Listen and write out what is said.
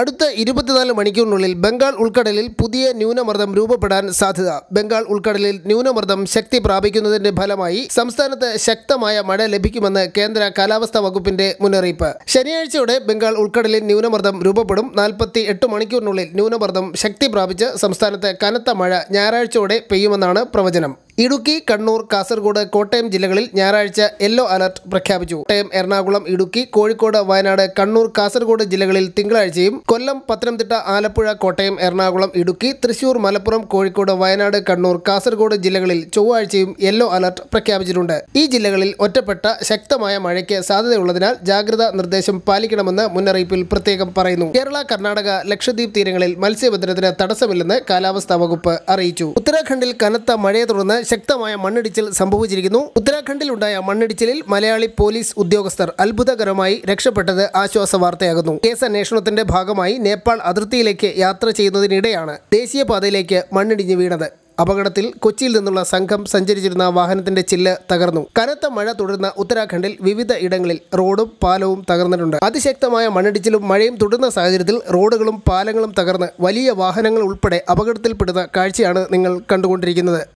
അടുത്ത ഇരുപത്തിനാല് മണിക്കൂറിനുള്ളിൽ ബംഗാൾ ഉൾക്കടലിൽ പുതിയ ന്യൂനമർദ്ദം രൂപപ്പെടാൻ സാധ്യത ബംഗാൾ ഉൾക്കടലിൽ ന്യൂനമർദ്ദം ശക്തി പ്രാപിക്കുന്നതിന്റെ ഫലമായി സംസ്ഥാനത്ത് ശക്തമായ മഴ ലഭിക്കുമെന്ന് കേന്ദ്ര കാലാവസ്ഥാ വകുപ്പിന്റെ മുന്നറിയിപ്പ് ശനിയാഴ്ചയോടെ ബംഗാൾ ഉൾക്കടലിൽ ന്യൂനമർദ്ദം രൂപപ്പെടും നാൽപ്പത്തി എട്ട് മണിക്കൂറിനുള്ളിൽ ന്യൂനമർദ്ദം ശക്തി പ്രാപിച്ച് സംസ്ഥാനത്ത് കനത്ത മഴ ഞായറാഴ്ചയോടെ പെയ്യുമെന്നാണ് പ്രവചനം ഇടുക്കി കണ്ണൂർ കാസർഗോഡ് കോട്ടയം ജില്ലകളിൽ ഞായറാഴ്ച യെല്ലോ അലർട്ട് പ്രഖ്യാപിച്ചു കോട്ടയം എറണാകുളം ഇടുക്കി കോഴിക്കോട് വയനാട് കണ്ണൂർ കാസർഗോഡ് ജില്ലകളിൽ തിങ്കളാഴ്ചയും കൊല്ലം പത്തനംതിട്ട ആലപ്പുഴ കോട്ടയം എറണാകുളം ഇടുക്കി തൃശൂർ മലപ്പുറം കോഴിക്കോട് വയനാട് കണ്ണൂർ കാസർഗോഡ് ജില്ലകളിൽ ചൊവ്വാഴ്ചയും യെല്ലോ അലർട്ട് പ്രഖ്യാപിച്ചിട്ടുണ്ട് ഈ ജില്ലകളിൽ ഒറ്റപ്പെട്ട ശക്തമായ മഴയ്ക്ക് സാധ്യതയുള്ളതിനാൽ ജാഗ്രതാ നിർദ്ദേശം പാലിക്കണമെന്ന് മുന്നറിയിപ്പിൽ പ്രത്യേകം പറയുന്നു കേരള കർണാടക ലക്ഷദ്വീപ് തീരങ്ങളിൽ മത്സ്യബന്ധനത്തിന് തടസ്സമില്ലെന്ന് കാലാവസ്ഥാ വകുപ്പ് അറിയിച്ചു ഉത്തരാഖണ്ഡിൽ കനത്ത മഴയെ തുടർന്ന് ശക്തമായ മണ്ണിടിച്ചിൽ സംഭവിച്ചിരിക്കുന്നു ഉത്തരാഖണ്ഡിലുണ്ടായ മണ്ണിടിച്ചിലിൽ മലയാളി പോലീസ് ഉദ്യോഗസ്ഥർ അത്ഭുതകരമായി രക്ഷപ്പെട്ടത് ആശ്വാസ വാർത്തയാകുന്നു കേസ് അന്വേഷണത്തിന്റെ ഭാഗമായി നേപ്പാൾ അതിർത്തിയിലേക്ക് യാത്ര ചെയ്യുന്നതിനിടെയാണ് ദേശീയപാതയിലേക്ക് മണ്ണിടിഞ്ഞ് വീണത് അപകടത്തിൽ കൊച്ചിയിൽ നിന്നുള്ള സംഘം സഞ്ചരിച്ചിരുന്ന വാഹനത്തിന്റെ ചില്ല് തകർന്നു കനത്ത മഴ തുടരുന്ന ഉത്തരാഖണ്ഡിൽ വിവിധ ഇടങ്ങളിൽ റോഡും പാലവും തകർന്നിട്ടുണ്ട് അതിശക്തമായ മണ്ണിടിച്ചിലും മഴയും തുടരുന്ന സാഹചര്യത്തിൽ റോഡുകളും പാലങ്ങളും തകർന്ന് വലിയ വാഹനങ്ങൾ ഉൾപ്പെടെ അപകടത്തിൽപ്പെടുന്ന കാഴ്ചയാണ് നിങ്ങൾ കണ്ടുകൊണ്ടിരിക്കുന്നത്